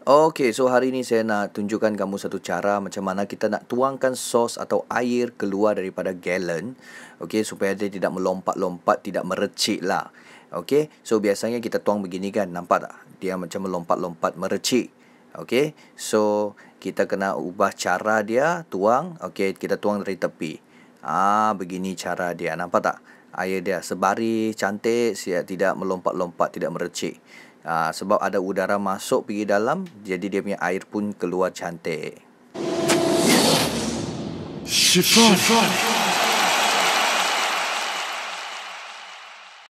Okey, so hari ni saya nak tunjukkan kamu satu cara macam mana kita nak tuangkan sos atau air keluar daripada gallon. okey supaya dia tidak melompat-lompat, tidak merecik lah. okey. so biasanya kita tuang begini kan, nampak tak? Dia macam melompat-lompat, merecik. Okey, so kita kena ubah cara dia tuang. okey kita tuang dari tepi. Ah, begini cara dia, nampak tak? Air dia sebaris, cantik, tidak melompat-lompat, tidak merecik ha, sebab ada udara masuk pergi dalam jadi dia punya air pun keluar cantik. Shifon. Shifon.